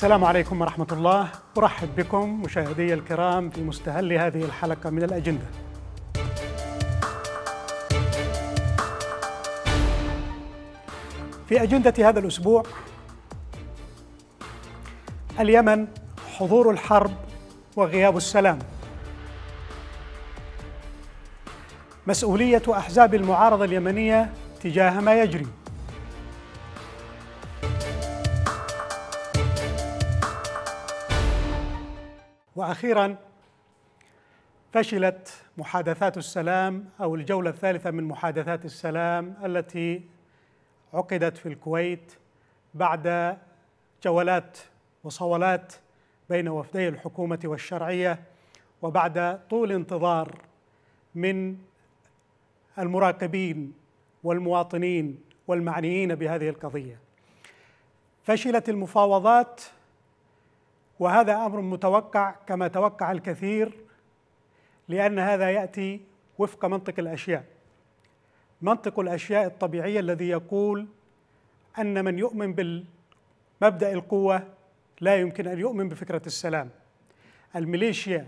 السلام عليكم ورحمة الله أرحب بكم مشاهدي الكرام في مستهل هذه الحلقة من الأجندة في أجندة هذا الأسبوع اليمن حضور الحرب وغياب السلام مسؤولية أحزاب المعارضة اليمنية تجاه ما يجري واخيرا فشلت محادثات السلام او الجوله الثالثه من محادثات السلام التي عقدت في الكويت بعد جولات وصولات بين وفدي الحكومه والشرعيه وبعد طول انتظار من المراقبين والمواطنين والمعنيين بهذه القضيه فشلت المفاوضات وهذا امر متوقع كما توقع الكثير لان هذا ياتي وفق منطق الاشياء منطق الاشياء الطبيعيه الذي يقول ان من يؤمن بمبدا القوه لا يمكن ان يؤمن بفكره السلام الميليشيا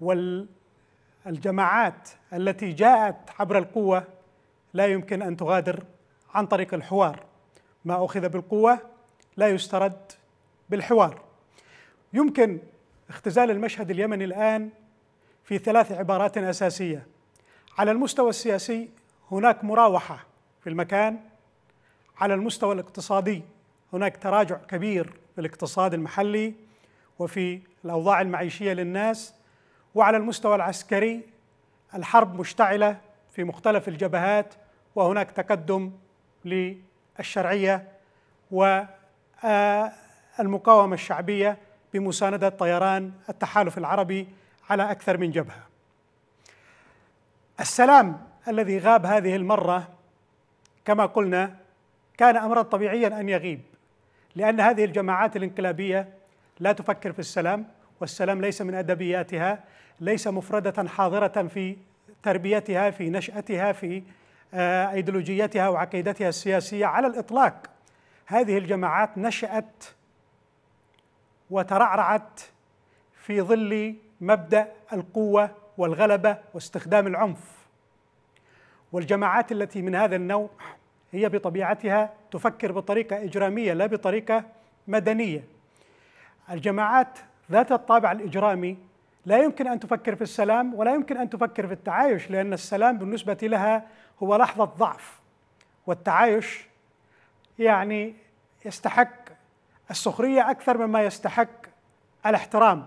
والجماعات التي جاءت عبر القوه لا يمكن ان تغادر عن طريق الحوار ما اخذ بالقوه لا يسترد بالحوار يمكن اختزال المشهد اليمني الان في ثلاث عبارات اساسيه على المستوى السياسي هناك مراوحه في المكان على المستوى الاقتصادي هناك تراجع كبير في الاقتصاد المحلي وفي الاوضاع المعيشيه للناس وعلى المستوى العسكري الحرب مشتعله في مختلف الجبهات وهناك تقدم للشرعيه والمقاومه الشعبيه بمساندة طيران التحالف العربي على أكثر من جبهة السلام الذي غاب هذه المرة كما قلنا كان أمرا طبيعيا أن يغيب لأن هذه الجماعات الانقلابية لا تفكر في السلام والسلام ليس من أدبياتها ليس مفردة حاضرة في تربيتها في نشأتها في آه، ايديولوجيتها وعقيدتها السياسيه على الاطلاق هذه الجماعات نشات وترعرعت في ظل مبدا القوه والغلبه واستخدام العنف والجماعات التي من هذا النوع هي بطبيعتها تفكر بطريقه اجراميه لا بطريقه مدنيه الجماعات ذات الطابع الاجرامي لا يمكن ان تفكر في السلام ولا يمكن ان تفكر في التعايش لان السلام بالنسبه لها هو لحظه ضعف والتعايش يعني يستحق السخرية أكثر مما يستحق الاحترام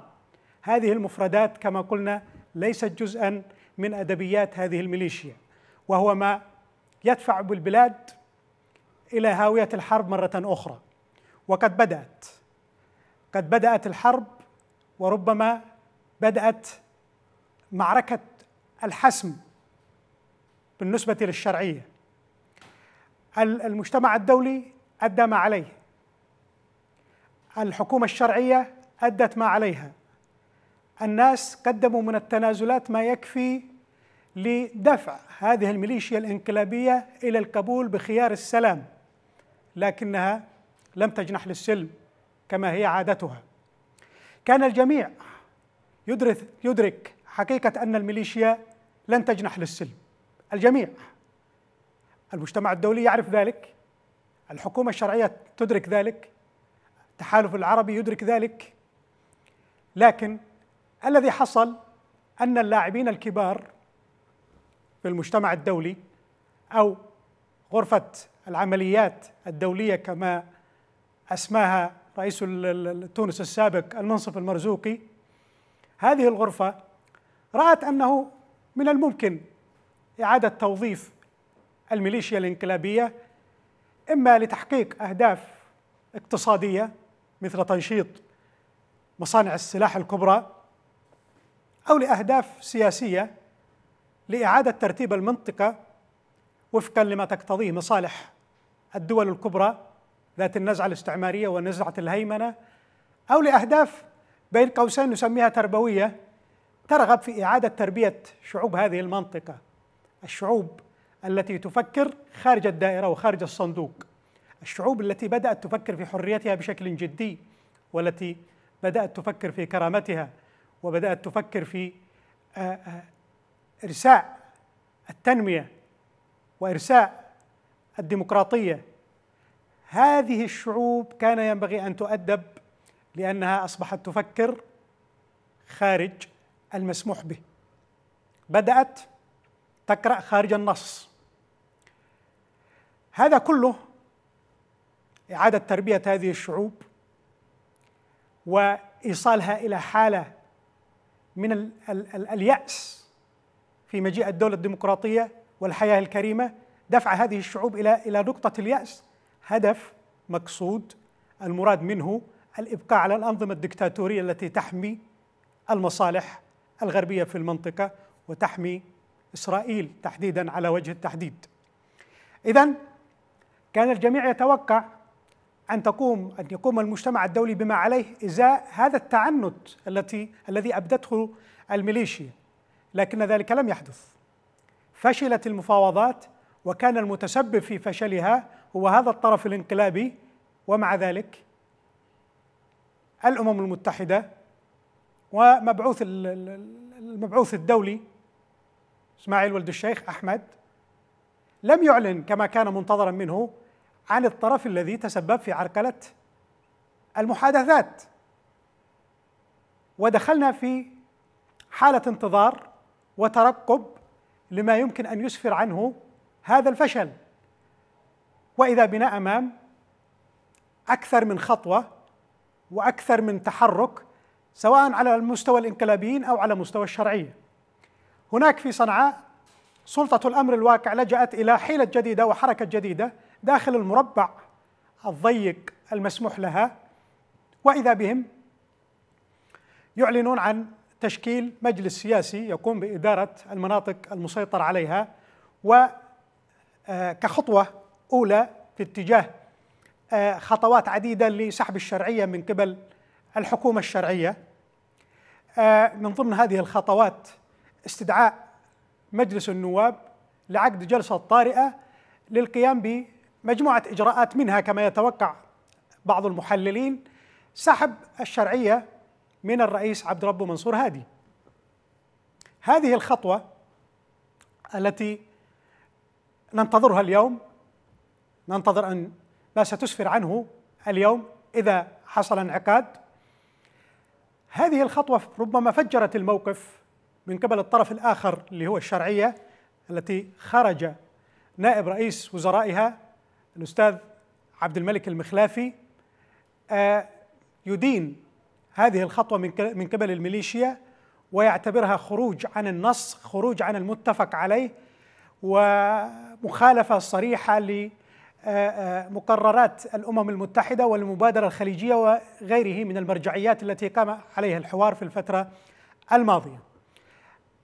هذه المفردات كما قلنا ليست جزءا من أدبيات هذه الميليشيا وهو ما يدفع بالبلاد إلى هاوية الحرب مرة أخرى وقد بدأت قد بدأت الحرب وربما بدأت معركة الحسم بالنسبة للشرعية المجتمع الدولي أدى ما عليه الحكومة الشرعية أدت ما عليها الناس قدموا من التنازلات ما يكفي لدفع هذه الميليشيا الانقلابية إلى القبول بخيار السلام لكنها لم تجنح للسلم كما هي عادتها كان الجميع يدرك, يدرك حقيقة أن الميليشيا لن تجنح للسلم الجميع المجتمع الدولي يعرف ذلك الحكومة الشرعية تدرك ذلك التحالف العربي يدرك ذلك لكن الذي حصل ان اللاعبين الكبار في المجتمع الدولي او غرفه العمليات الدوليه كما اسماها رئيس تونس السابق المنصف المرزوقي هذه الغرفه رات انه من الممكن اعاده توظيف الميليشيا الانقلابيه اما لتحقيق اهداف اقتصاديه مثل تنشيط مصانع السلاح الكبرى او لاهداف سياسيه لاعاده ترتيب المنطقه وفقا لما تقتضيه مصالح الدول الكبرى ذات النزعه الاستعماريه ونزعه الهيمنه او لاهداف بين قوسين نسميها تربويه ترغب في اعاده تربيه شعوب هذه المنطقه الشعوب التي تفكر خارج الدائره وخارج الصندوق الشعوب التي بدأت تفكر في حريتها بشكل جدي والتي بدأت تفكر في كرامتها وبدأت تفكر في آه، آه، إرساء التنمية وإرساء الديمقراطية هذه الشعوب كان ينبغي أن تؤدب لأنها أصبحت تفكر خارج المسموح به بدأت تقرأ خارج النص هذا كله إعادة تربية هذه الشعوب وإيصالها إلى حالة من الـ الـ الـ اليأس في مجيء الدولة الديمقراطية والحياة الكريمة دفع هذه الشعوب إلى إلى نقطة اليأس هدف مقصود المراد منه الإبقاء على الأنظمة الدكتاتورية التي تحمي المصالح الغربية في المنطقة وتحمي إسرائيل تحديدا على وجه التحديد إذا كان الجميع يتوقع أن تقوم أن يقوم المجتمع الدولي بما عليه إزاء هذا التعنت التي الذي أبدته الميليشيا لكن ذلك لم يحدث فشلت المفاوضات وكان المتسبب في فشلها هو هذا الطرف الانقلابي ومع ذلك الأمم المتحدة ومبعوث المبعوث الدولي اسماعيل ولد الشيخ أحمد لم يعلن كما كان منتظرا منه عن الطرف الذي تسبب في عرقله المحادثات ودخلنا في حاله انتظار وترقب لما يمكن ان يسفر عنه هذا الفشل واذا بنا امام اكثر من خطوه واكثر من تحرك سواء على المستوى الانقلابيين او على مستوى الشرعيه. هناك في صنعاء سلطه الامر الواقع لجات الى حيله جديده وحركه جديده داخل المربع الضيق المسموح لها واذا بهم يعلنون عن تشكيل مجلس سياسي يقوم باداره المناطق المسيطر عليها وكخطوه آه، اولى في اتجاه آه، خطوات عديده لسحب الشرعيه من قبل الحكومه الشرعيه آه، من ضمن هذه الخطوات استدعاء مجلس النواب لعقد جلسه طارئه للقيام مجموعة إجراءات منها كما يتوقع بعض المحللين سحب الشرعية من الرئيس عبد ربه منصور هادي هذه الخطوة التي ننتظرها اليوم ننتظر أن ما ستسفر عنه اليوم إذا حصل انعقاد هذه الخطوة ربما فجرت الموقف من قبل الطرف الآخر اللي هو الشرعية التي خرج نائب رئيس وزرائها الأستاذ عبد الملك المخلافي آه، يدين هذه الخطوة من قبل الميليشيا ويعتبرها خروج عن النص خروج عن المتفق عليه ومخالفة صريحة لمقررات آه، آه، الأمم المتحدة والمبادرة الخليجية وغيره من المرجعيات التي قام عليها الحوار في الفترة الماضية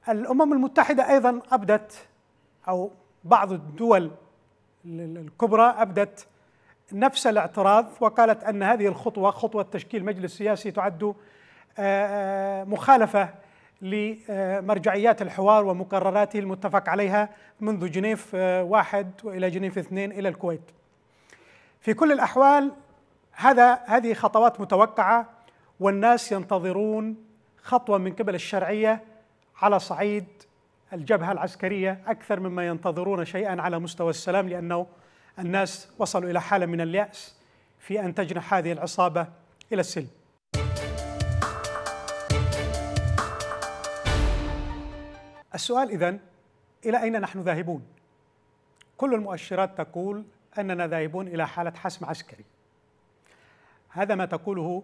الأمم المتحدة أيضا أبدت أو بعض الدول الكبرى أبدت نفس الاعتراض وقالت أن هذه الخطوة خطوة تشكيل مجلس سياسي تعد آه، آه، مخالفة لمرجعيات الحوار ومقرراته المتفق عليها منذ جنيف آه، واحد وإلى جنيف اثنين إلى الكويت في كل الأحوال هذا هذه خطوات متوقعة والناس ينتظرون خطوة من قبل الشرعية على صعيد الجبهة العسكرية أكثر مما ينتظرون شيئا على مستوى السلام لأنه الناس وصلوا إلى حالة من اليأس في أن تجنح هذه العصابة إلى السلم السؤال إذن إلى أين نحن ذاهبون؟ كل المؤشرات تقول أننا ذاهبون إلى حالة حسم عسكري هذا ما تقوله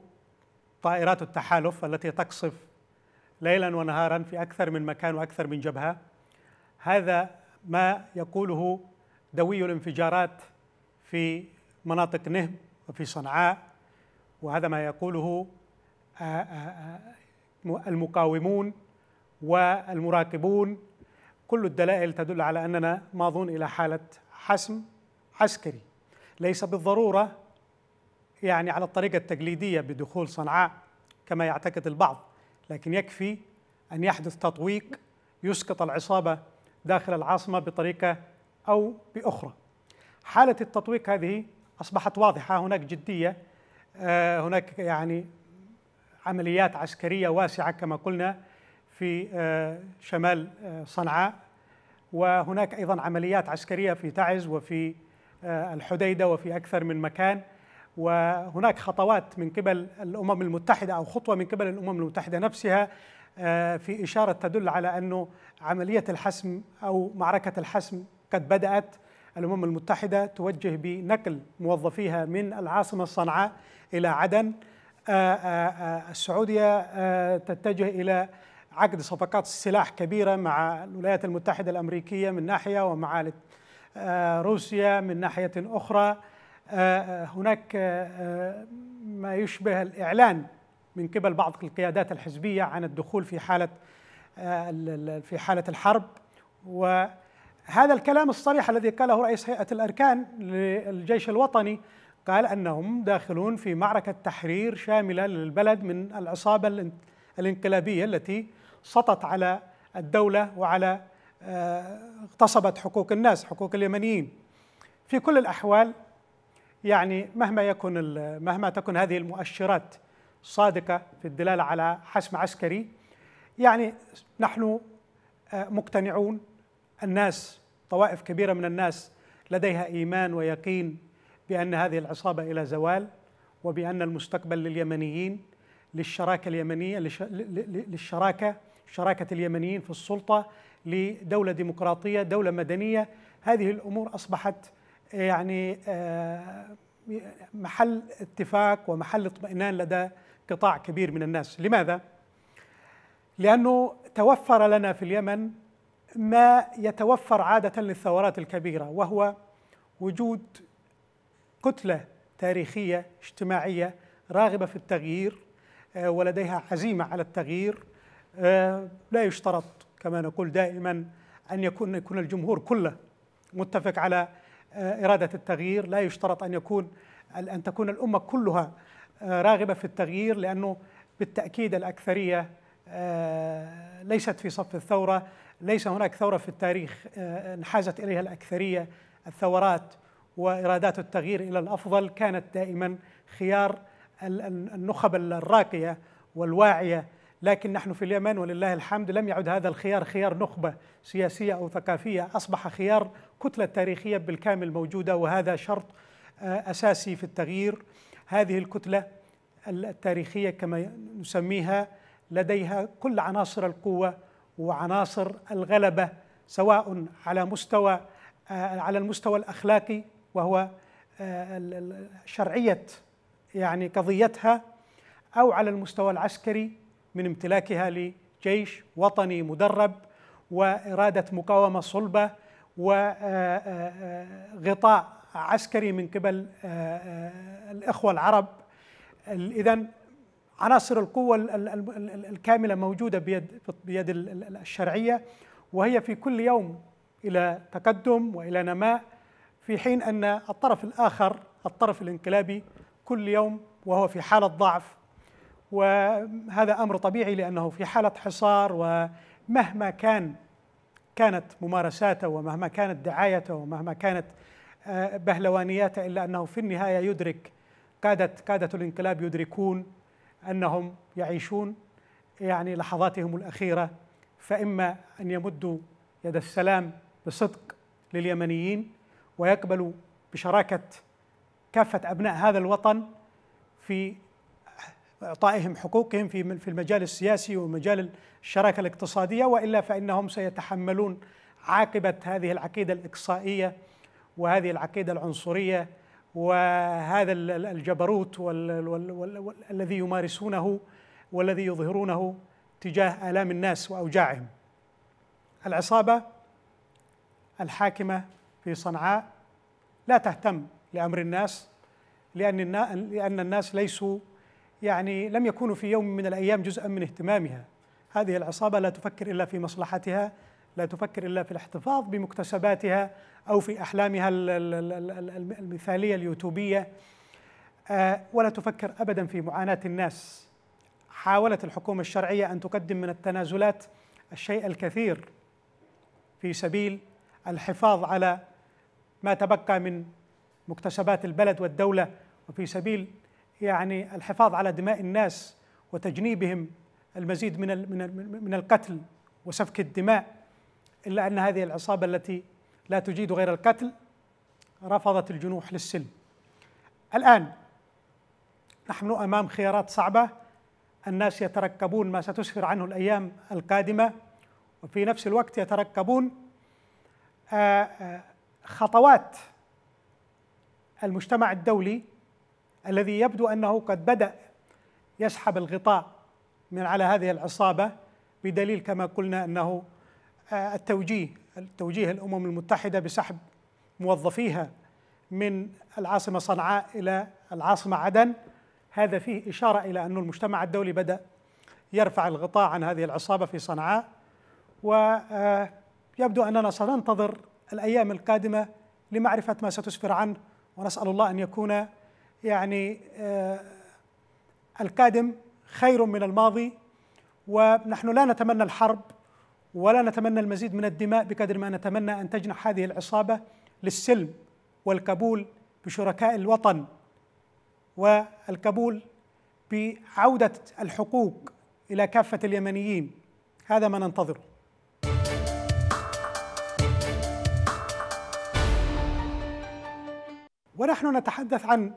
طائرات التحالف التي تقصف ليلا ونهارا في اكثر من مكان واكثر من جبهه هذا ما يقوله دوي الانفجارات في مناطق نهم وفي صنعاء وهذا ما يقوله آه، آه، آه، المقاومون والمراقبون كل الدلائل تدل على اننا ماضون الى حاله حسم عسكري ليس بالضروره يعني على الطريقه التقليديه بدخول صنعاء كما يعتقد البعض لكن يكفي أن يحدث تطويق يسقط العصابة داخل العاصمة بطريقة أو بأخرى حالة التطويق هذه أصبحت واضحة هناك جدية آه، هناك يعني عمليات عسكرية واسعة كما قلنا في آه، شمال آه، صنعاء وهناك أيضا عمليات عسكرية في تعز وفي الحديدة وفي أكثر من مكان وهناك خطوات من قبل الامم المتحده او خطوه من قبل الامم المتحده نفسها آه، في اشاره تدل على انه عمليه الحسم او معركه الحسم قد بدات الامم المتحده توجه بنقل موظفيها من العاصمه صنعاء الى عدن آه، آه، السعوديه تتجه الى عقد صفقات سلاح كبيره مع الولايات المتحده الامريكيه من ناحيه ومع روسيا من ناحيه اخرى آه، آه، هناك آه، ما يشبه الإعلان من قبل بعض القيادات الحزبية عن الدخول في حالة في حالة الحرب وهذا الكلام الصريح الذي قاله رئيس هيئة الأركان للجيش الوطني قال أنهم داخلون في معركة تحرير شاملة للبلد من العصابة الانقلابية التي سطت على الدولة وعلى اغتصبت حقوق الناس حقوق اليمنيين في كل الأحوال يعني مهما يكن مهما تكن هذه المؤشرات صادقه في الدلاله على حسم عسكري يعني نحن آه، مقتنعون الناس طوائف كبيره من الناس لديها ايمان ويقين بان هذه العصابه الى زوال وبان المستقبل لليمنيين للشراكه اليمنيه للشراكه شراكه اليمنيين في السلطه لدوله ديمقراطيه دوله مدنيه هذه الامور اصبحت يعني آه، محل اتفاق ومحل اطمئنان لدى قطاع كبير من الناس لماذا لانه توفر لنا في اليمن ما يتوفر عاده للثورات الكبيره وهو وجود كتله تاريخيه اجتماعيه راغبه في التغيير آه، ولديها عزيمه على التغيير آه، لا يشترط كما نقول دائما ان يكون يكون الجمهور كله متفق على آه، إرادة التغيير لا يشترط أن يكون أن تكون الأمة كلها آه، راغبة في التغيير لأنه بالتأكيد الأكثرية آه، ليست في صف الثورة ليس هناك ثورة في التاريخ انحازت إليها الأكثرية الثورات وإرادات التغيير إلى الأفضل كانت دائما خيار النخب الراقية والواعية لكن نحن في اليمن ولله الحمد لم يعد هذا الخيار خيار نخبة سياسية أو ثقافية أصبح خيار الكتلة التاريخية بالكامل موجودة وهذا شرط آه، أساسي في التغيير هذه الكتلة التاريخية كما نسميها لديها كل عناصر القوة وعناصر الغلبة سواء على مستوى آه، على المستوى الأخلاقي وهو آه، شرعية يعني قضيتها أو على المستوى العسكري من امتلاكها لجيش وطني مدرب وإرادة مقاومة صلبة وغطاء آه، آه، آه، عسكري من قبل الإخوة العرب إذا عناصر القوة الكاملة موجودة بيد, بيد الشرعية وهي في كل يوم إلى تقدم وإلى نماء في حين أن الطرف الآخر الطرف الانقلابي كل يوم وهو في حالة ضعف وهذا أمر طبيعي لأنه في حالة حصار ومهما كان كانت ممارساته ومهما كانت دعايته ومهما كانت آه، بهلوانياته الا انه في النهايه يدرك قاده قاده الانقلاب يدركون انهم يعيشون يعني لحظاتهم الاخيره فاما ان يمدوا يد السلام بصدق لليمنيين ويقبلوا بشراكه كافه ابناء هذا الوطن في إعطائهم حقوقهم في في المجال السياسي ومجال الشراكة الاقتصادية وإلا فإنهم سيتحملون عاقبة هذه العقيدة الإقصائية وهذه العقيدة العنصرية وهذا الجبروت الذي يمارسونه والذي يظهرونه تجاه آلام الناس وأوجاعهم العصابة الحاكمة في صنعاء لا تهتم لأمر الناس لأن الناس ليسوا يعني لم يكونوا في يوم من الأيام جزءا من اهتمامها هذه العصابة لا تفكر إلا في مصلحتها لا تفكر إلا في الاحتفاظ بمكتسباتها أو في أحلامها المثالية اليوتوبيه آه، ولا تفكر أبدا في معاناة الناس حاولت الحكومة الشرعية أن تقدم من التنازلات الشيء الكثير في سبيل الحفاظ على ما تبقى من مكتسبات البلد والدولة وفي سبيل يعني الحفاظ على دماء الناس وتجنيبهم المزيد من من القتل وسفك الدماء الا ان هذه العصابه التي لا تجيد غير القتل رفضت الجنوح للسلم. الان نحن امام خيارات صعبه الناس يترقبون ما ستسفر عنه الايام القادمه وفي نفس الوقت يترقبون آه، آه، خطوات المجتمع الدولي الذي يبدو انه قد بدا يسحب الغطاء من على هذه العصابه بدليل كما قلنا انه آه، التوجيه توجيه الامم المتحده بسحب موظفيها من العاصمه صنعاء الى العاصمه عدن هذا فيه اشاره الى ان المجتمع الدولي بدا يرفع الغطاء عن هذه العصابه في صنعاء ويبدو آه، اننا سننتظر الايام القادمه لمعرفه ما ستسفر عنه ونسال الله ان يكون يعني آه، القادم خير من الماضي ونحن لا نتمنى الحرب ولا نتمنى المزيد من الدماء بقدر ما نتمنى ان تجنح هذه العصابه للسلم والقبول بشركاء الوطن والقبول بعوده الحقوق الى كافه اليمنيين هذا ما ننتظره ونحن نتحدث عن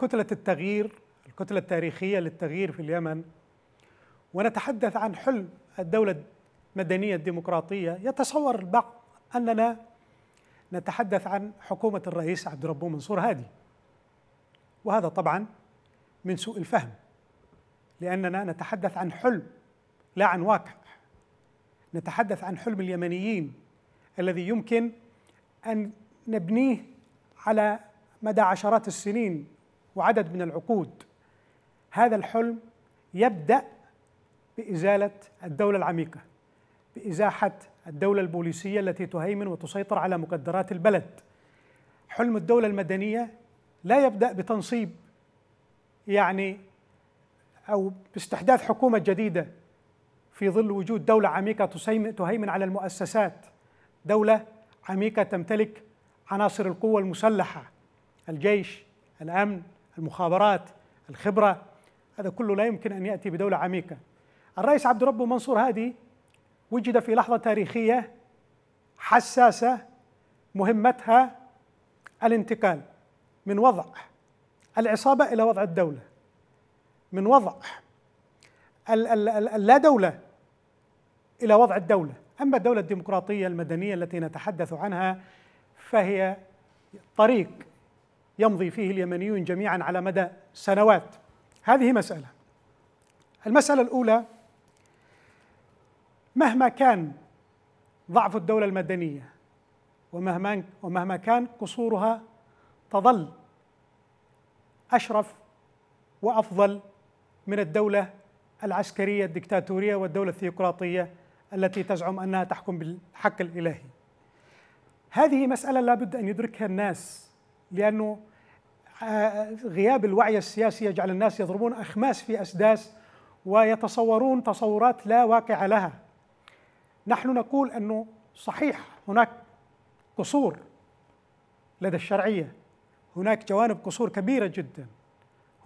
كتلة التغيير الكتلة التاريخية للتغيير في اليمن ونتحدث عن حلم الدولة المدنية الديمقراطية يتصور البعض أننا نتحدث عن حكومة الرئيس عبد ربه منصور هادي وهذا طبعا من سوء الفهم لأننا نتحدث عن حلم لا عن واقع نتحدث عن حلم اليمنيين الذي يمكن أن نبنيه على مدى عشرات السنين وعدد من العقود هذا الحلم يبدأ بإزالة الدولة العميقة بإزاحة الدولة البوليسية التي تهيمن وتسيطر على مقدرات البلد حلم الدولة المدنية لا يبدأ بتنصيب يعني أو باستحداث حكومة جديدة في ظل وجود دولة عميقة تهيمن على المؤسسات دولة عميقة تمتلك عناصر القوة المسلحة الجيش الأمن المخابرات الخبرة هذا كله لا يمكن أن يأتي بدولة عميقة الرئيس عبد ربه منصور هادي وجد في لحظة تاريخية حساسة مهمتها الانتقال من وضع العصابة إلى وضع الدولة من وضع اللا دولة إلى وضع الدولة أما الدولة الديمقراطية المدنية التي نتحدث عنها فهي طريق يمضي فيه اليمنيون جميعا على مدى سنوات هذه مسألة المسألة الأولى مهما كان ضعف الدولة المدنية ومهما ومهما كان قصورها تظل أشرف وأفضل من الدولة العسكرية الدكتاتورية والدولة الثيوقراطية التي تزعم أنها تحكم بالحق الإلهي هذه مسألة لا بد أن يدركها الناس لانه آه، غياب الوعي السياسي يجعل الناس يضربون اخماس في اسداس ويتصورون تصورات لا واقع لها. نحن نقول انه صحيح هناك قصور لدى الشرعيه، هناك جوانب قصور كبيره جدا.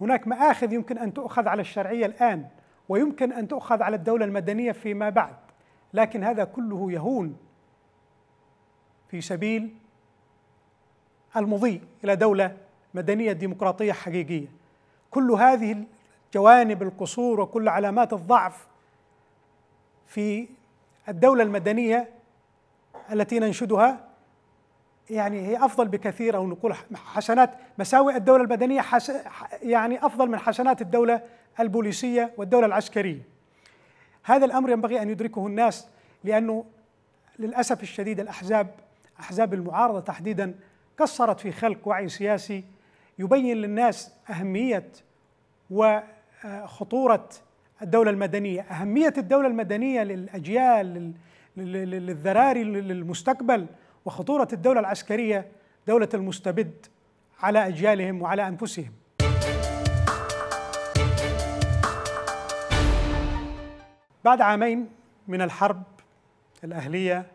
هناك مآخذ يمكن ان تؤخذ على الشرعيه الان ويمكن ان تؤخذ على الدوله المدنيه فيما بعد، لكن هذا كله يهون في سبيل المضي الى دوله مدنيه ديمقراطيه حقيقيه كل هذه الجوانب القصور وكل علامات الضعف في الدوله المدنيه التي ننشدها يعني هي افضل بكثير او نقول حسنات مساوئ الدوله المدنيه حس يعني افضل من حسنات الدوله البوليسيه والدوله العسكريه. هذا الامر ينبغي ان يدركه الناس لانه للاسف الشديد الاحزاب احزاب المعارضه تحديدا كسرت في خلق وعي سياسي يبين للناس اهميه وخطوره الدوله المدنيه، اهميه الدوله المدنيه للاجيال للذراري للمستقبل وخطوره الدوله العسكريه دوله المستبد على اجيالهم وعلى انفسهم. بعد عامين من الحرب الاهليه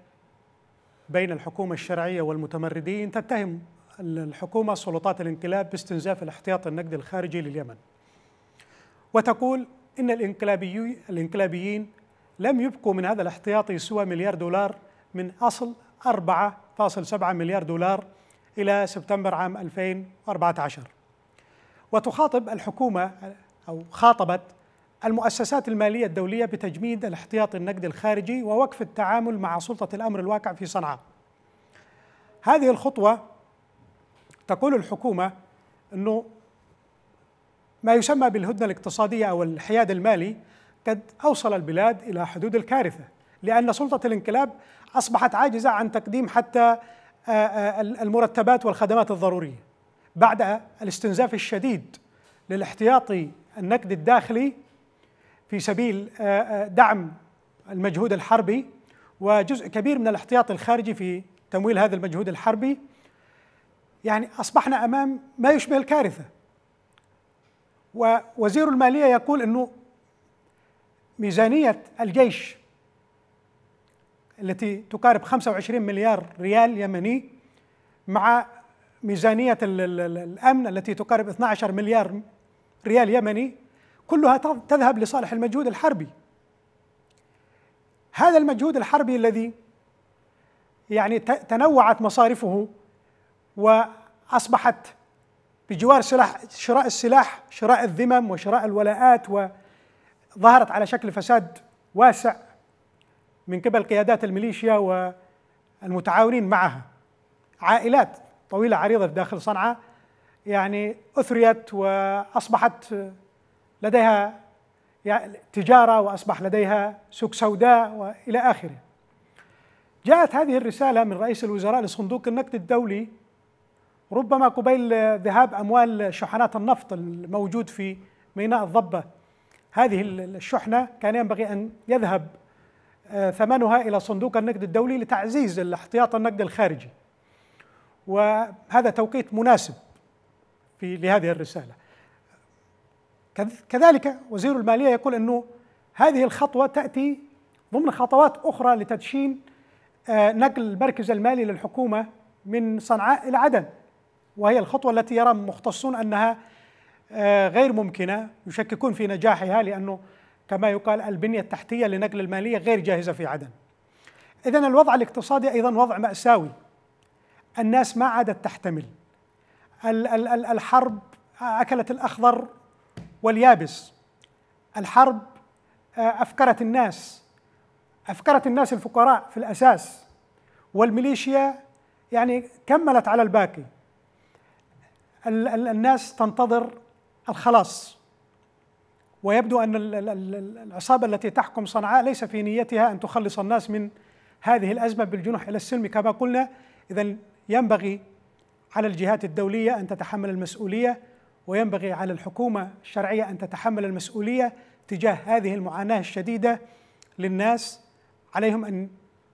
بين الحكومة الشرعية والمتمردين تتهم الحكومة سلطات الانقلاب باستنزاف الاحتياط النقدي الخارجي لليمن وتقول إن الانقلابيين لم يبقوا من هذا الاحتياط سوى مليار دولار من أصل 4.7 مليار دولار إلى سبتمبر عام 2014 وتخاطب الحكومة أو خاطبت المؤسسات المالية الدولية بتجميد الاحتياط النقد الخارجي ووقف التعامل مع سلطة الأمر الواقع في صنعاء هذه الخطوة تقول الحكومة أنه ما يسمى بالهدنة الاقتصادية أو الحياد المالي قد أوصل البلاد إلى حدود الكارثة لأن سلطة الانقلاب أصبحت عاجزة عن تقديم حتى آه، آه، المرتبات والخدمات الضرورية بعد الاستنزاف الشديد للاحتياطي النقد الداخلي في سبيل آه، آه، دعم المجهود الحربي وجزء كبير من الاحتياط الخارجي في تمويل هذا المجهود الحربي يعني اصبحنا امام ما يشبه الكارثه ووزير الماليه يقول انه ميزانيه الجيش التي تقارب 25 مليار ريال يمني مع ميزانيه الامن التي تقارب 12 مليار ريال يمني كلها تذهب لصالح المجهود الحربي هذا المجهود الحربي الذي يعني تنوعت مصارفه واصبحت بجوار سلاح شراء السلاح شراء الذمم وشراء الولاءات وظهرت على شكل فساد واسع من قبل قيادات الميليشيا والمتعاونين معها عائلات طويله عريضه داخل صنعاء يعني اثريت واصبحت لديها تجارة وأصبح لديها سوق سوداء وإلى آخره جاءت هذه الرسالة من رئيس الوزراء لصندوق النقد الدولي ربما قبيل ذهاب أموال شحنات النفط الموجود في ميناء الضبة هذه الشحنة كان ينبغي أن يذهب آه، ثمنها إلى صندوق النقد الدولي لتعزيز الاحتياط النقد الخارجي وهذا توقيت مناسب في لهذه الرسالة كذلك وزير الماليه يقول انه هذه الخطوه تاتي ضمن خطوات اخرى لتدشين آه، نقل المركز المالي للحكومه من صنعاء الى عدن وهي الخطوه التي يرى مختصون انها آه، غير ممكنه يشككون في نجاحها لانه كما يقال البنيه التحتيه لنقل الماليه غير جاهزه في عدن. اذا الوضع الاقتصادي ايضا وضع ماساوي. الناس ما عادت تحتمل. الحرب اكلت الاخضر واليابس الحرب آه، أفكرت الناس أفكرت الناس الفقراء في الأساس والميليشيا يعني كملت على الباقي الناس تنتظر الخلاص ويبدو أن العصابة التي تحكم صنعاء ليس في نيتها أن تخلص الناس من هذه الأزمة بالجنح إلى السلم كما قلنا إذا ينبغي على الجهات الدولية أن تتحمل المسؤولية وينبغي على الحكومة الشرعية أن تتحمل المسؤولية تجاه هذه المعاناة الشديدة للناس عليهم أن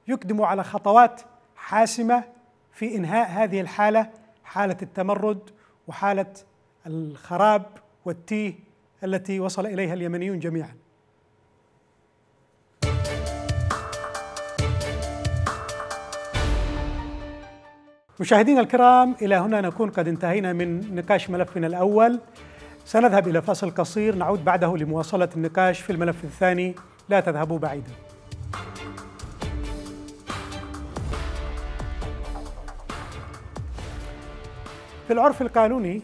يقدموا على خطوات حاسمة في إنهاء هذه الحالة حالة التمرد وحالة الخراب والتيه التي وصل إليها اليمنيون جميعاً مشاهدينا الكرام إلى هنا نكون قد انتهينا من نقاش ملفنا الأول سنذهب إلى فاصل قصير نعود بعده لمواصلة النقاش في الملف الثاني لا تذهبوا بعيدا في العرف القانوني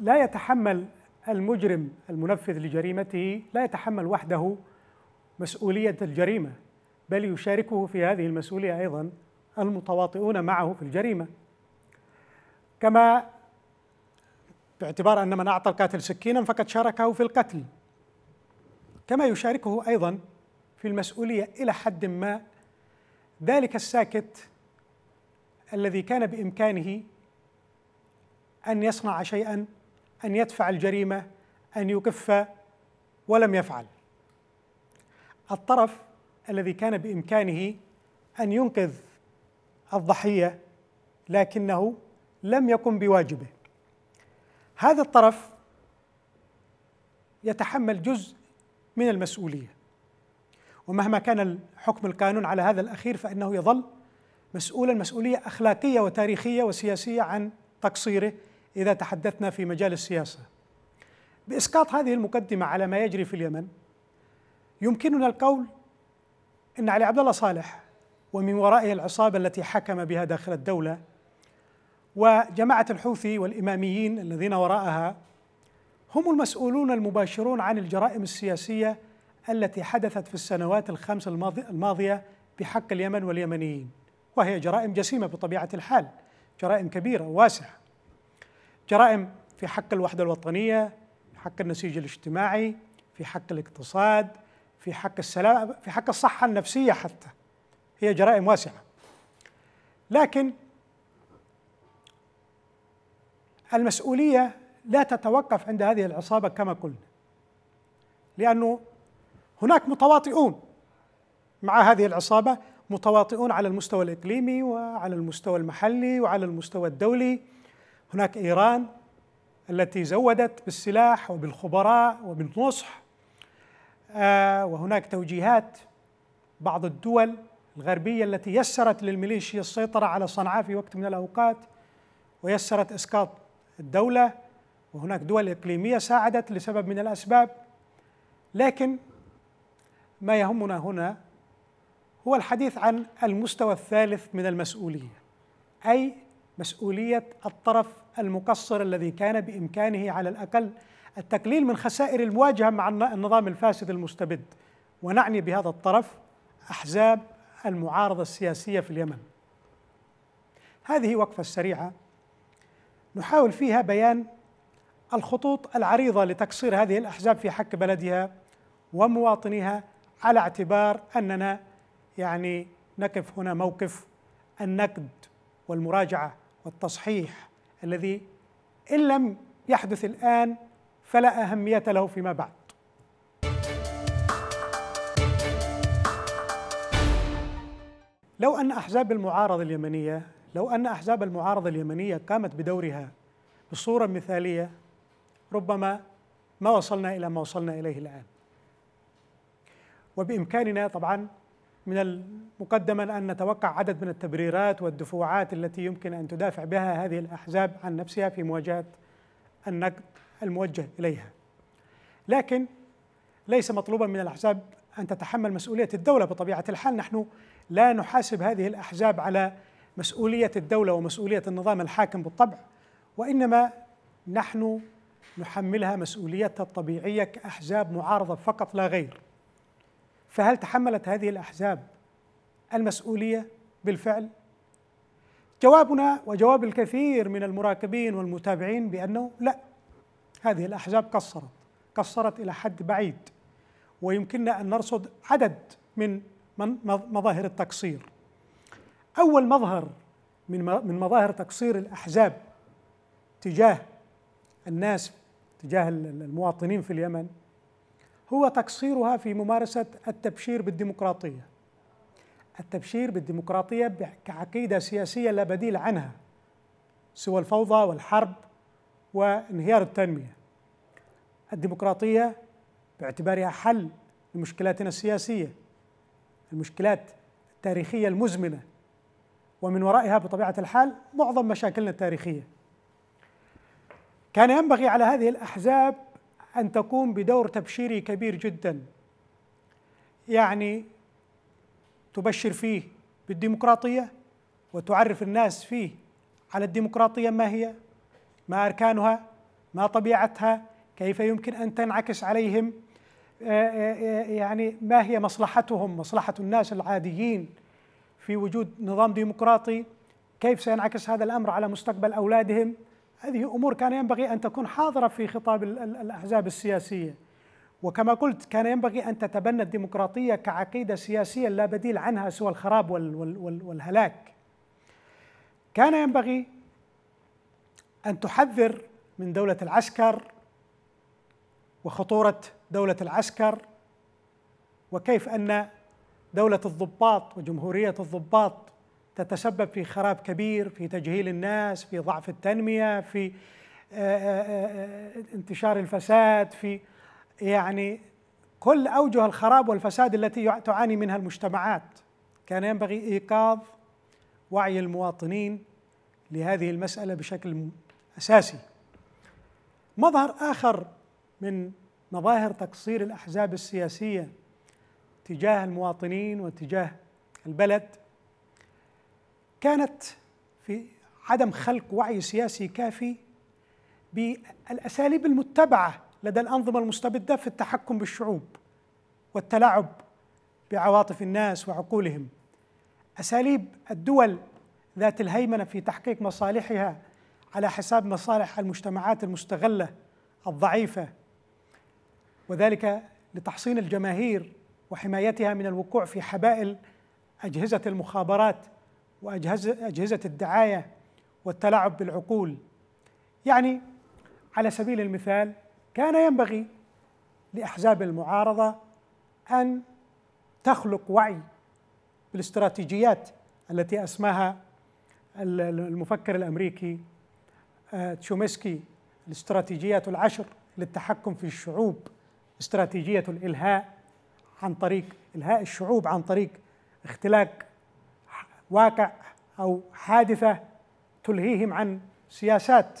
لا يتحمل المجرم المنفذ لجريمته لا يتحمل وحده مسؤولية الجريمة بل يشاركه في هذه المسؤولية أيضا المتواطئون معه في الجريمة كما باعتبار أن من أعطى القاتل سكينا فقد شاركه في القتل كما يشاركه أيضا في المسؤولية إلى حد ما ذلك الساكت الذي كان بإمكانه أن يصنع شيئا أن يدفع الجريمة أن يكف ولم يفعل الطرف الذي كان بإمكانه أن ينقذ الضحيه لكنه لم يقم بواجبه هذا الطرف يتحمل جزء من المسؤوليه ومهما كان الحكم القانون على هذا الاخير فانه يظل مسؤولا مسؤوليه اخلاقيه وتاريخيه وسياسيه عن تقصيره اذا تحدثنا في مجال السياسه. باسقاط هذه المقدمه على ما يجري في اليمن يمكننا القول ان علي عبد الله صالح ومن ورائه العصابة التي حكم بها داخل الدولة وجماعة الحوثي والإماميين الذين وراءها هم المسؤولون المباشرون عن الجرائم السياسية التي حدثت في السنوات الخمس الماضية بحق اليمن واليمنيين وهي جرائم جسيمة بطبيعة الحال جرائم كبيرة واسعة جرائم في حق الوحدة الوطنية في حق النسيج الاجتماعي في حق الاقتصاد في حق السلام في حق الصحة النفسية حتى هي جرائم واسعة لكن المسؤولية لا تتوقف عند هذه العصابة كما قلنا لأنه هناك متواطئون مع هذه العصابة متواطئون على المستوى الإقليمي وعلى المستوى المحلي وعلى المستوى الدولي هناك إيران التي زودت بالسلاح وبالخبراء وبالنصح آه، وهناك توجيهات بعض الدول الغربية التي يسرت للميليشيا السيطرة على صنعاء في وقت من الأوقات ويسرت إسقاط الدولة وهناك دول إقليمية ساعدت لسبب من الأسباب لكن ما يهمنا هنا هو الحديث عن المستوى الثالث من المسؤولية أي مسؤولية الطرف المقصر الذي كان بإمكانه على الأقل التقليل من خسائر المواجهة مع النظام الفاسد المستبد ونعني بهذا الطرف أحزاب المعارضة السياسية في اليمن هذه وقفة سريعة نحاول فيها بيان الخطوط العريضة لتقصير هذه الأحزاب في حق بلدها ومواطنيها على اعتبار أننا يعني نقف هنا موقف النقد والمراجعة والتصحيح الذي إن لم يحدث الآن فلا أهمية له فيما بعد لو أن أحزاب المعارضة اليمنية لو أن أحزاب المعارضة اليمنية قامت بدورها بصورة مثالية ربما ما وصلنا إلى ما وصلنا إليه الآن وبإمكاننا طبعا من المقدما أن نتوقع عدد من التبريرات والدفوعات التي يمكن أن تدافع بها هذه الأحزاب عن نفسها في مواجهة النقد الموجه إليها لكن ليس مطلوبا من الأحزاب أن تتحمل مسؤولية الدولة بطبيعة الحال نحن لا نحاسب هذه الأحزاب على مسؤولية الدولة ومسؤولية النظام الحاكم بالطبع وإنما نحن نحملها مسؤوليتها الطبيعية كأحزاب معارضة فقط لا غير فهل تحملت هذه الأحزاب المسؤولية بالفعل؟ جوابنا وجواب الكثير من المراقبين والمتابعين بأنه لا هذه الأحزاب قصرت قصرت إلى حد بعيد ويمكننا أن نرصد عدد من من مظاهر التقصير أول مظهر من من مظاهر تقصير الأحزاب تجاه الناس تجاه المواطنين في اليمن هو تقصيرها في ممارسة التبشير بالديمقراطية التبشير بالديمقراطية كعقيدة سياسية لا بديل عنها سوى الفوضى والحرب وانهيار التنمية الديمقراطية باعتبارها حل لمشكلاتنا السياسية المشكلات التاريخية المزمنة ومن ورائها بطبيعة الحال معظم مشاكلنا التاريخية كان ينبغي على هذه الأحزاب أن تقوم بدور تبشيري كبير جدا يعني تبشر فيه بالديمقراطية وتعرف الناس فيه على الديمقراطية ما هي ما أركانها ما طبيعتها كيف يمكن أن تنعكس عليهم آه، آه، آه، يعني ما هي مصلحتهم مصلحة الناس العاديين في وجود نظام ديمقراطي كيف سينعكس هذا الأمر على مستقبل أولادهم هذه أمور كان ينبغي أن تكون حاضرة في خطاب الأحزاب السياسية وكما قلت كان ينبغي أن تتبنى الديمقراطية كعقيدة سياسية لا بديل عنها سوى الخراب والهلاك كان ينبغي أن تحذر من دولة العسكر وخطورة دولة العسكر وكيف أن دولة الضباط وجمهورية الضباط تتسبب في خراب كبير في تجهيل الناس في ضعف التنمية في آه، آه، آه، انتشار الفساد في يعني كل أوجه الخراب والفساد التي تعاني منها المجتمعات كان ينبغي إيقاظ وعي المواطنين لهذه المسألة بشكل أساسي مظهر آخر من مظاهر تقصير الاحزاب السياسيه تجاه المواطنين وتجاه البلد كانت في عدم خلق وعي سياسي كافي بالاساليب المتبعه لدى الانظمه المستبده في التحكم بالشعوب والتلاعب بعواطف الناس وعقولهم اساليب الدول ذات الهيمنه في تحقيق مصالحها على حساب مصالح المجتمعات المستغله الضعيفه وذلك لتحصين الجماهير وحمايتها من الوقوع في حبائل أجهزة المخابرات وأجهزة أجهزة الدعاية والتلاعب بالعقول يعني على سبيل المثال كان ينبغي لأحزاب المعارضة أن تخلق وعي بالاستراتيجيات التي أسماها المفكر الأمريكي آه، تشومسكي الاستراتيجيات العشر للتحكم في الشعوب استراتيجية الإلهاء عن طريق إلهاء الشعوب عن طريق اختلاق واقع أو حادثة تلهيهم عن سياسات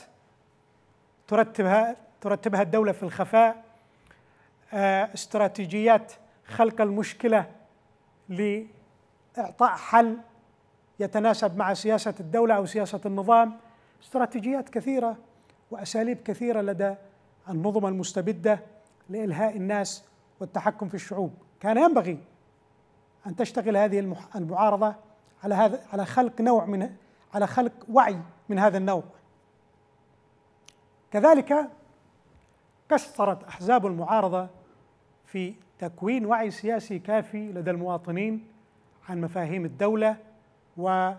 ترتبها ترتبها الدولة في الخفاء آه، استراتيجيات خلق المشكلة لإعطاء حل يتناسب مع سياسة الدولة أو سياسة النظام استراتيجيات كثيرة وأساليب كثيرة لدى النظم المستبدة لإلهاء الناس والتحكم في الشعوب كان ينبغي أن تشتغل هذه المعارضة على هذا على خلق نوع من على خلق وعي من هذا النوع كذلك قصرت أحزاب المعارضة في تكوين وعي سياسي كافي لدى المواطنين عن مفاهيم الدولة وما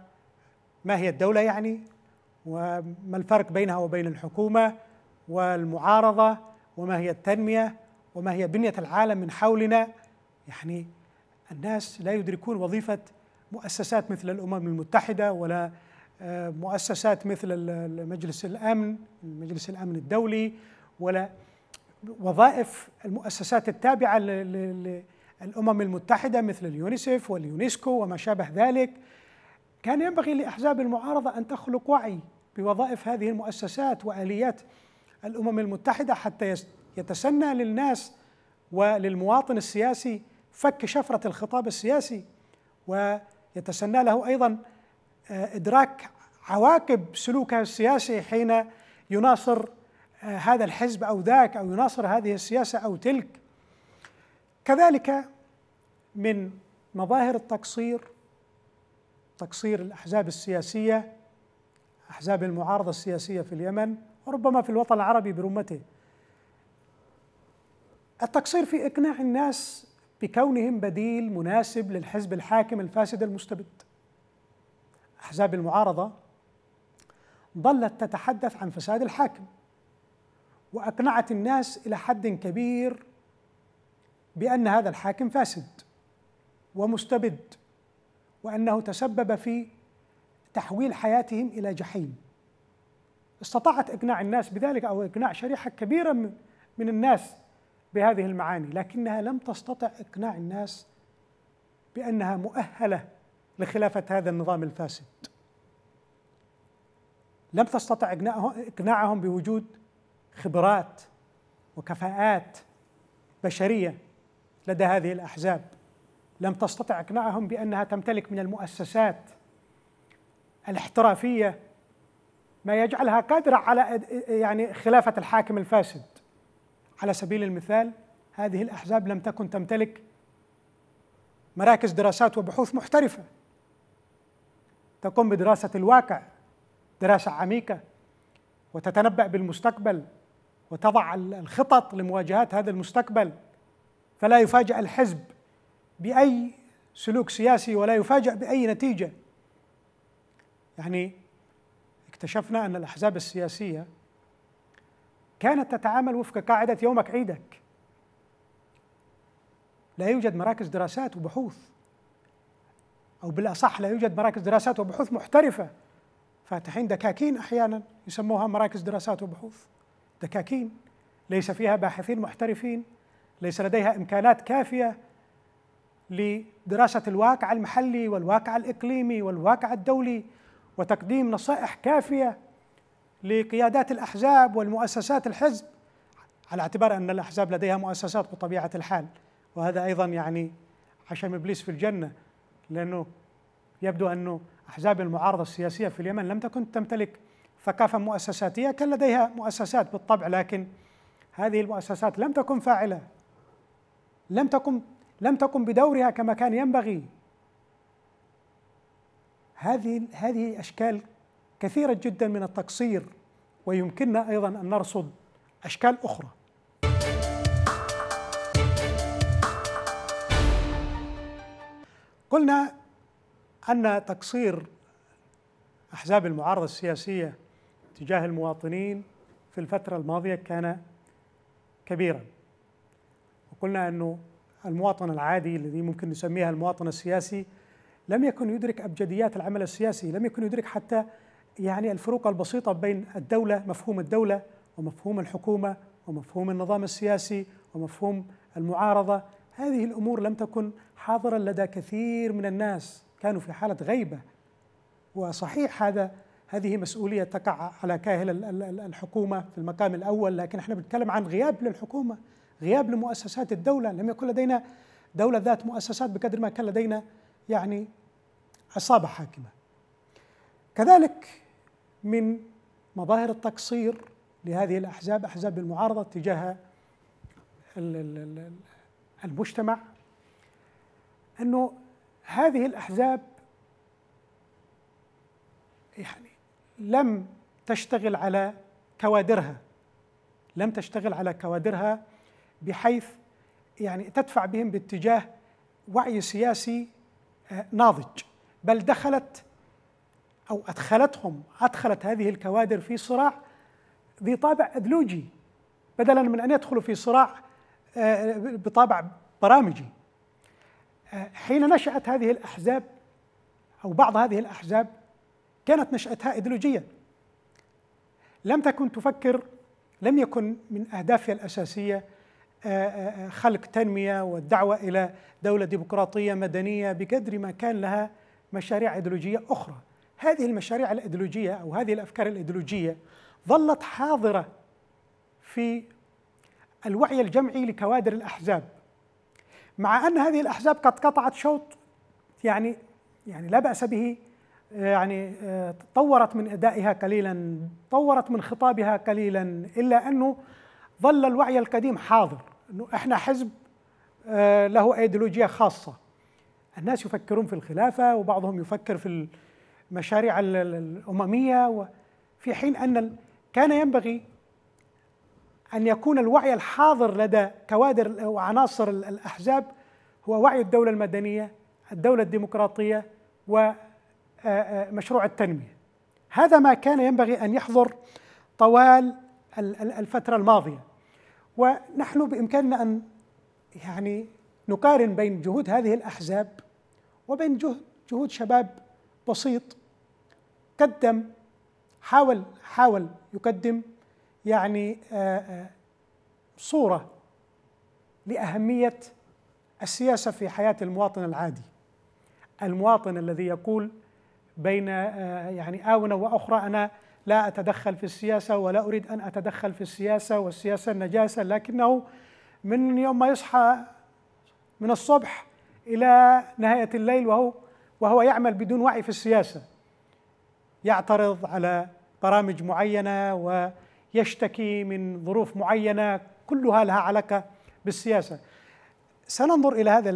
هي الدولة يعني وما الفرق بينها وبين الحكومة والمعارضة وما هي التنمية وما هي بنية العالم من حولنا يعني الناس لا يدركون وظيفة مؤسسات مثل الأمم المتحدة ولا آه، مؤسسات مثل مجلس الأمن مجلس الأمن الدولي ولا وظائف المؤسسات التابعة للأمم المتحدة مثل اليونيسف واليونسكو وما شابه ذلك كان ينبغي لأحزاب المعارضة أن تخلق وعي بوظائف هذه المؤسسات وآليات الأمم المتحدة حتى يتسنى للناس وللمواطن السياسي فك شفرة الخطاب السياسي ويتسنى له أيضا آه، إدراك عواقب سلوكه السياسي حين يناصر آه، هذا الحزب أو ذاك أو يناصر هذه السياسة أو تلك كذلك من مظاهر التقصير تقصير الأحزاب السياسية أحزاب المعارضة السياسية في اليمن وربما في الوطن العربي برمته التقصير في إقناع الناس بكونهم بديل مناسب للحزب الحاكم الفاسد المستبد أحزاب المعارضة ظلت تتحدث عن فساد الحاكم وأقنعت الناس إلى حد كبير بأن هذا الحاكم فاسد ومستبد وأنه تسبب في تحويل حياتهم إلى جحيم استطاعت إقناع الناس بذلك أو إقناع شريحة كبيرة من الناس بهذه المعاني لكنها لم تستطع إقناع الناس بأنها مؤهلة لخلافة هذا النظام الفاسد لم تستطع إقناعهم بوجود خبرات وكفاءات بشرية لدى هذه الأحزاب لم تستطع إقناعهم بأنها تمتلك من المؤسسات الاحترافية ما يجعلها قادرة على يعني خلافة الحاكم الفاسد على سبيل المثال هذه الأحزاب لم تكن تمتلك مراكز دراسات وبحوث محترفة تقوم بدراسة الواقع دراسة عميقة وتتنبأ بالمستقبل وتضع الخطط لمواجهة هذا المستقبل فلا يفاجأ الحزب بأي سلوك سياسي ولا يفاجأ بأي نتيجة يعني اكتشفنا أن الأحزاب السياسية كانت تتعامل وفق قاعدة يومك عيدك لا يوجد مراكز دراسات وبحوث أو بالأصح لا يوجد مراكز دراسات وبحوث محترفة فاتحين دكاكين أحيانا يسموها مراكز دراسات وبحوث دكاكين ليس فيها باحثين محترفين ليس لديها إمكانات كافية لدراسة الواقع المحلي والواقع الإقليمي والواقع الدولي وتقديم نصائح كافية لقيادات الأحزاب والمؤسسات الحزب على اعتبار أن الأحزاب لديها مؤسسات بطبيعة الحال وهذا أيضا يعني عشان إبليس في الجنة لأنه يبدو أن أحزاب المعارضة السياسية في اليمن لم تكن تمتلك ثقافة مؤسساتية كان لديها مؤسسات بالطبع لكن هذه المؤسسات لم تكن فاعلة لم تكن لم تقم بدورها كما كان ينبغي هذه هذه اشكال كثيرة جدا من التقصير ويمكننا أيضا أن نرصد أشكال أخرى قلنا أن تقصير أحزاب المعارضة السياسية تجاه المواطنين في الفترة الماضية كان كبيرا وقلنا أنه المواطن العادي الذي ممكن نسميها المواطن السياسي لم يكن يدرك أبجديات العمل السياسي لم يكن يدرك حتى يعني الفروق البسيطة بين الدولة مفهوم الدولة ومفهوم الحكومة ومفهوم النظام السياسي ومفهوم المعارضة هذه الأمور لم تكن حاضرة لدى كثير من الناس كانوا في حالة غيبة وصحيح هذا هذه مسؤولية تقع على كاهل الحكومة في المقام الأول لكن احنا بنتكلم عن غياب للحكومة غياب لمؤسسات الدولة لم يكن لدينا دولة ذات مؤسسات بقدر ما كان لدينا يعني عصابة حاكمة كذلك من مظاهر التقصير لهذه الأحزاب أحزاب المعارضة تجاه المجتمع أنه هذه الأحزاب يعني لم تشتغل على كوادرها لم تشتغل على كوادرها بحيث يعني تدفع بهم باتجاه وعي سياسي آه، ناضج بل دخلت او ادخلتهم ادخلت هذه الكوادر في صراع ذي طابع ادلوجي بدلا من ان يدخلوا في صراع آه، بطابع برامجي آه، حين نشأت هذه الأحزاب أو بعض هذه الأحزاب كانت نشأتها إيديولوجية لم تكن تفكر لم يكن من أهدافها الأساسية آه، خلق تنمية والدعوة إلى دولة ديمقراطية مدنية بقدر ما كان لها مشاريع إيديولوجية أخرى هذه المشاريع الإيديولوجية أو هذه الأفكار الإيديولوجية ظلت حاضرة في الوعي الجمعي لكوادر الأحزاب مع أن هذه الأحزاب قد قطعت شوط يعني يعني لا بأس به آه، يعني آه، طورت من أدائها قليلا طورت من خطابها قليلا إلا أنه ظل الوعي القديم حاضر أنه إحنا حزب آه، له أيديولوجية خاصة الناس يفكرون في الخلافة وبعضهم يفكر في المشاريع الأممية في حين أن كان ينبغي أن يكون الوعي الحاضر لدى كوادر وعناصر الأحزاب هو وعي الدولة المدنية الدولة الديمقراطية ومشروع التنمية هذا ما كان ينبغي أن يحضر طوال الفترة الماضية ونحن بإمكاننا أن يعني نقارن بين جهود هذه الأحزاب وبين جهد جهود شباب بسيط قدم حاول حاول يقدم يعني آه، آه، صورة لأهمية السياسة في حياة المواطن العادي المواطن الذي يقول بين آه، يعني آونة وأخرى أنا لا أتدخل في السياسة ولا أريد أن أتدخل في السياسة والسياسة النجاسة لكنه من يوم ما يصحى من الصبح إلى نهاية الليل وهو وهو يعمل بدون وعي في السياسه يعترض على برامج معينه ويشتكي من ظروف معينه كلها لها علاقه بالسياسه سننظر الى هذا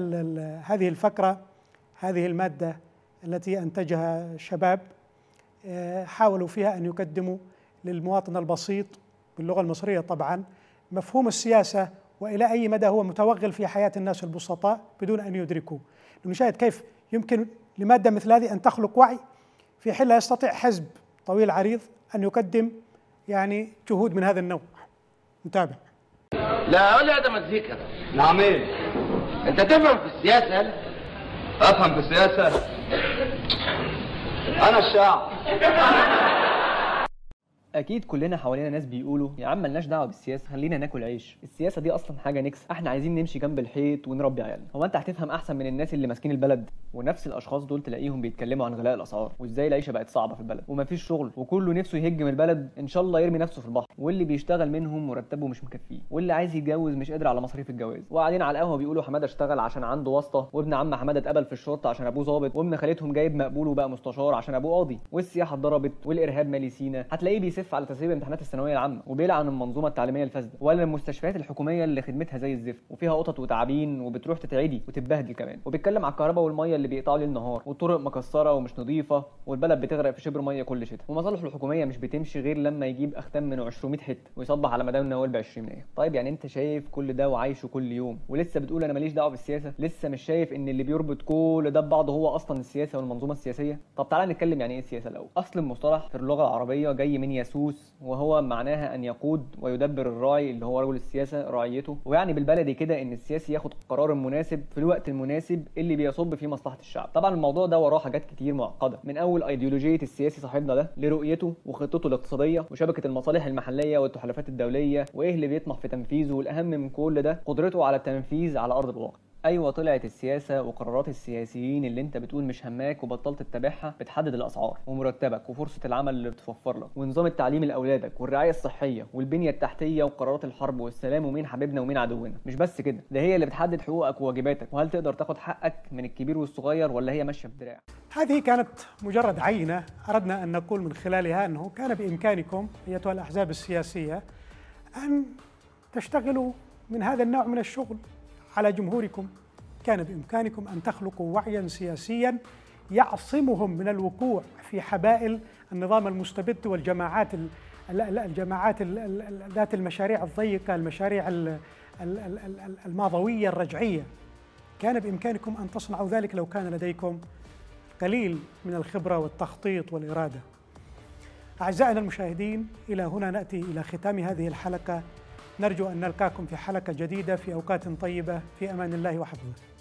هذه الفقره هذه الماده التي انتجها شباب آه، حاولوا فيها ان يقدموا للمواطن البسيط باللغه المصريه طبعا مفهوم السياسه والى اي مدى هو متوغل في حياه الناس البسطاء بدون ان يدركوا نشاهد كيف يمكن لمادة مثل هذه أن تخلق وعي في حين لا يستطيع حزب طويل عريض أن يقدم يعني جهود من هذا النوع نتابع لا ولا هذا مزيكا نعم انت تفهم في السياسة افهم في السياسة انا الشاعر اكيد كلنا حوالينا ناس بيقولوا يا عم ملناش دعوه بالسياسه خلينا ناكل عيش السياسه دي اصلا حاجه نكس احنا عايزين نمشي جنب الحيط ونربي عيالنا هو انت هتفهم احسن من الناس اللي ماسكين البلد ونفس الاشخاص دول تلاقيهم بيتكلموا عن غلاء الاسعار وازاي العيشه بقت صعبه في البلد ومفيش شغل وكله نفسه يهج من البلد ان شاء الله يرمي نفسه في البحر واللي بيشتغل منهم مرتبه مش مكفيه واللي عايز يتجوز مش قادر على مصاريف الجواز وقاعدين على القهوه بيقولوا حماده اشتغل عشان عنده واسطه وابن عم حماده اتقبل في الشرطه عشان ابوه ظابط وابن خالتهم جايب مقبول وبقى مستشار عشان ابوه قاضي والسياحه اتضربت والارهاب مالي سينا هتلاقيه بيسف على تسريب امتحانات الثانويه العامه وبيلعن المنظومه التعليميه الفاسده ولا المستشفيات الحكوميه اللي خدمتها زي الزفت وفيها قطط وتعابين وبتروح تتعدي وتتبهدل كمان وبيتكلم على الكهرباء والميه اللي بيقطعوا لي النهار والطرق مكسره ومش نظيفه والبلد بتغرق في شبر ميه كل شتاء ومصالح الحكوميه مش بتمشي غير لما يجيب اختام من 200 حته ويصبح على مدام نوال ب 20 جنيه طيب يعني انت شايف كل ده وعايشه كل يوم ولسه بتقول انا ماليش دعوه بالسياسه لسه مش شايف ان اللي بيربط كل ده ببعضه هو اصلا السياسه والمنظومه السياسيه طب تعالى نتكلم يعني ايه السياسه الاول اصل المصطلح في اللغه العربيه جاي من يس جاسوس وهو معناها ان يقود ويدبر الراعي اللي هو رجل السياسه رعيته ويعني بالبلدي كده ان السياسي ياخد القرار المناسب في الوقت المناسب اللي بيصب فيه مصلحه الشعب طبعا الموضوع ده وراه حاجات كتير معقده من اول ايديولوجيه السياسي صاحبنا ده لرؤيته وخطته الاقتصاديه وشبكه المصالح المحليه والتحالفات الدوليه وايه اللي بيطمح في تنفيذه والاهم من كل ده قدرته على التنفيذ على ارض الواقع ايوه طلعت السياسه وقرارات السياسيين اللي انت بتقول مش هماك وبطلت تتابعها بتحدد الاسعار ومرتبك وفرصه العمل اللي بتوفر لك ونظام التعليم لاولادك والرعايه الصحيه والبنيه التحتيه وقرارات الحرب والسلام ومين حبيبنا ومين عدونا مش بس كده ده هي اللي بتحدد حقوقك وواجباتك وهل تقدر تاخد حقك من الكبير والصغير ولا هي ماشيه بدراع هذه كانت مجرد عينه اردنا ان نقول من خلالها انه كان بامكانكم ايتها الاحزاب السياسيه ان تشتغلوا من هذا النوع من الشغل على جمهوركم كان بامكانكم ان تخلقوا وعيا سياسيا يعصمهم من الوقوع في حبائل النظام المستبد والجماعات الجماعات ذات المشاريع الضيقه، المشاريع الماضويه الرجعيه. كان بامكانكم ان تصنعوا ذلك لو كان لديكم قليل من الخبره والتخطيط والاراده. اعزائنا المشاهدين الى هنا ناتي الى ختام هذه الحلقه نرجو أن نلقاكم في حلقة جديدة في أوقات طيبة في أمان الله وحفظه